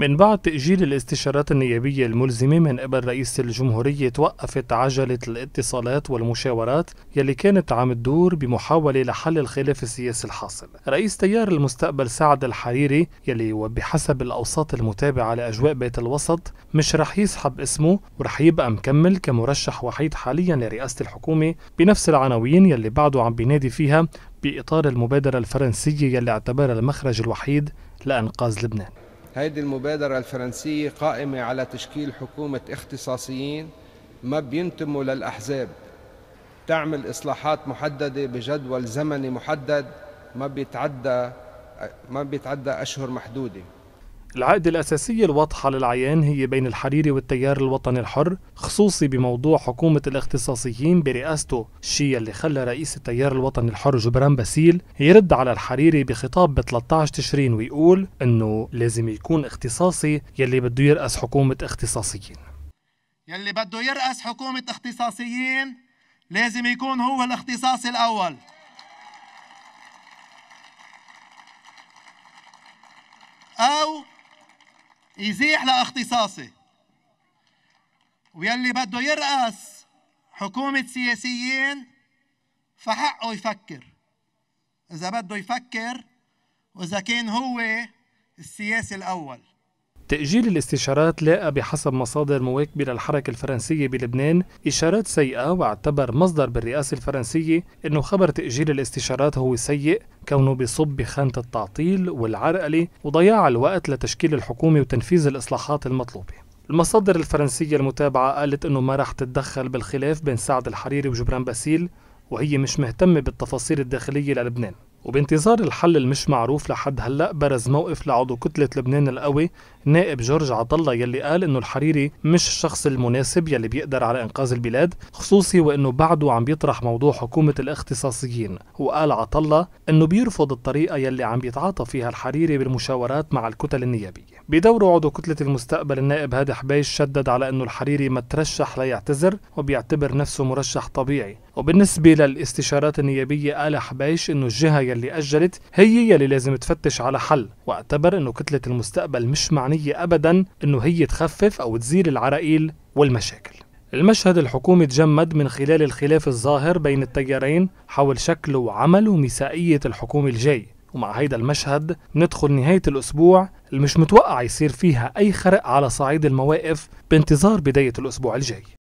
من بعد تأجيل الاستشارات النيابية الملزمة من قبل رئيس الجمهورية توقفت عجلة الاتصالات والمشاورات يلي كانت عم تدور بمحاولة لحل الخلاف السياسي الحاصل رئيس تيار المستقبل سعد الحريري يلي وبحسب الأوساط المتابعة لأجواء بيت الوسط مش رح يسحب اسمه ورح يبقى مكمل كمرشح وحيد حاليا لرئاسة الحكومة بنفس العناوين يلي بعده عم بينادي فيها بإطار المبادرة الفرنسية يلي اعتبرها المخرج الوحيد لأنقاذ لبنان هيدي المبادرة الفرنسية قائمة على تشكيل حكومة اختصاصيين ما بينتموا للأحزاب تعمل إصلاحات محددة بجدول زمني محدد ما بيتعدى ما بيتعدى أشهر محدودة العقدة الأساسية الواضحة للعيان هي بين الحريري والتيار الوطني الحر خصوصي بموضوع حكومة الاختصاصيين برئاسته الشيء اللي خلى رئيس التيار الوطني الحر جبران باسيل يرد على الحريري بخطاب ب 13 تشرين ويقول انه لازم يكون اختصاصي يلي بده يرأس حكومة اختصاصيين يلي بده يرأس حكومة اختصاصيين لازم يكون هو الاختصاصي الأول أو يزيح لاختصاصي ويلي بده يرأس حكومة سياسيين فحقه يفكر إذا بده يفكر وإذا كان هو السياسي الأول تأجيل الاستشارات لاقى بحسب مصادر مواكبة للحركة الفرنسية بلبنان إشارات سيئة واعتبر مصدر بالرئاسة الفرنسية أنه خبر تأجيل الاستشارات هو سيء كونه بصب بخانة التعطيل والعرقلة وضياع الوقت لتشكيل الحكومة وتنفيذ الإصلاحات المطلوبة المصادر الفرنسية المتابعة قالت أنه ما راح تتدخل بالخلاف بين سعد الحريري وجبران باسيل وهي مش مهتمة بالتفاصيل الداخلية للبنان وبانتظار الحل المش معروف لحد هلا برز موقف لعضو كتلة لبنان القوي نائب جورج عطلة يلي قال انه الحريري مش الشخص المناسب يلي بيقدر على انقاذ البلاد خصوصي وانه بعده عم بيطرح موضوع حكومة الاختصاصيين وقال عطلة انه بيرفض الطريقة يلي عم بيتعاطى فيها الحريري بالمشاورات مع الكتل النيابية بدوره عضو كتلة المستقبل النائب هادي حبيش شدد على انه الحريري ما ترشح ليعتذر وبيعتبر نفسه مرشح طبيعي وبالنسبة للاستشارات النيابية قال حبيش إنه الجهة يلي أجلت هي يلي لازم تفتش على حل واعتبر إنه كتلة المستقبل مش معنية أبدا إنه هي تخفف أو تزيل العراقيل والمشاكل المشهد الحكومي تجمد من خلال الخلاف الظاهر بين التيارين حول شكل وعمل ومسائية الحكومة الجاي ومع هيدا المشهد ندخل نهاية الأسبوع اللي مش متوقع يصير فيها أي خرق على صعيد المواقف بانتظار بداية الأسبوع الجاي